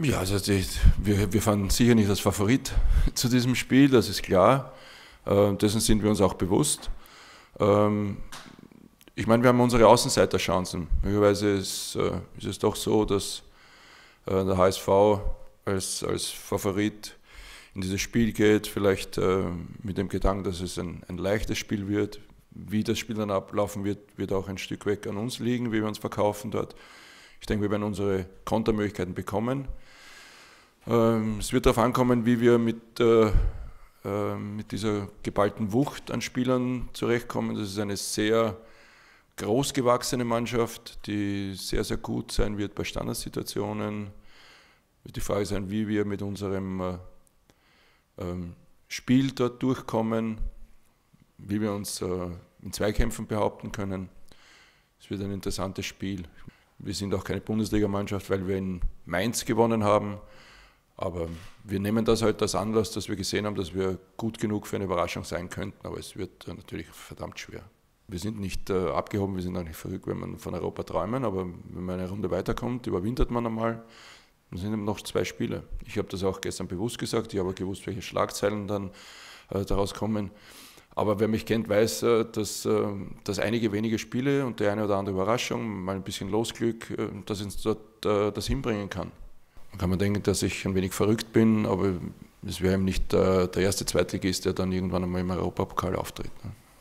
Ja, also wir, wir waren sicher nicht als Favorit zu diesem Spiel, das ist klar. Äh, dessen sind wir uns auch bewusst. Ähm, ich meine, wir haben unsere Außenseiterchancen. Möglicherweise ist, äh, ist es doch so, dass äh, der HSV als, als Favorit in dieses Spiel geht, vielleicht äh, mit dem Gedanken, dass es ein, ein leichtes Spiel wird. Wie das Spiel dann ablaufen wird, wird auch ein Stück weg an uns liegen, wie wir uns verkaufen dort. Ich denke, wir werden unsere Kontermöglichkeiten bekommen. Ähm, es wird darauf ankommen, wie wir mit, äh, ähm, mit dieser geballten Wucht an Spielern zurechtkommen. Das ist eine sehr großgewachsene Mannschaft, die sehr, sehr gut sein wird bei Standardsituationen. Es Wird die Frage sein, wie wir mit unserem äh, ähm, Spiel dort durchkommen, wie wir uns äh, in Zweikämpfen behaupten können. Es wird ein interessantes Spiel. Wir sind auch keine Bundesligamannschaft, weil wir in Mainz gewonnen haben. Aber wir nehmen das halt als Anlass, dass wir gesehen haben, dass wir gut genug für eine Überraschung sein könnten. Aber es wird äh, natürlich verdammt schwer. Wir sind nicht äh, abgehoben, wir sind auch nicht verrückt, wenn man von Europa träumen. Aber wenn man eine Runde weiterkommt, überwintert man einmal. Dann sind eben noch zwei Spiele. Ich habe das auch gestern bewusst gesagt. Ich habe gewusst, welche Schlagzeilen dann äh, daraus kommen. Aber wer mich kennt, weiß, äh, dass, äh, dass einige wenige Spiele und die eine oder andere Überraschung, mal ein bisschen Losglück, äh, dass uns dort das hinbringen kann. Man kann man denken, dass ich ein wenig verrückt bin, aber es wäre eben nicht der erste Zweitligist, der dann irgendwann einmal im Europapokal auftritt. Ne?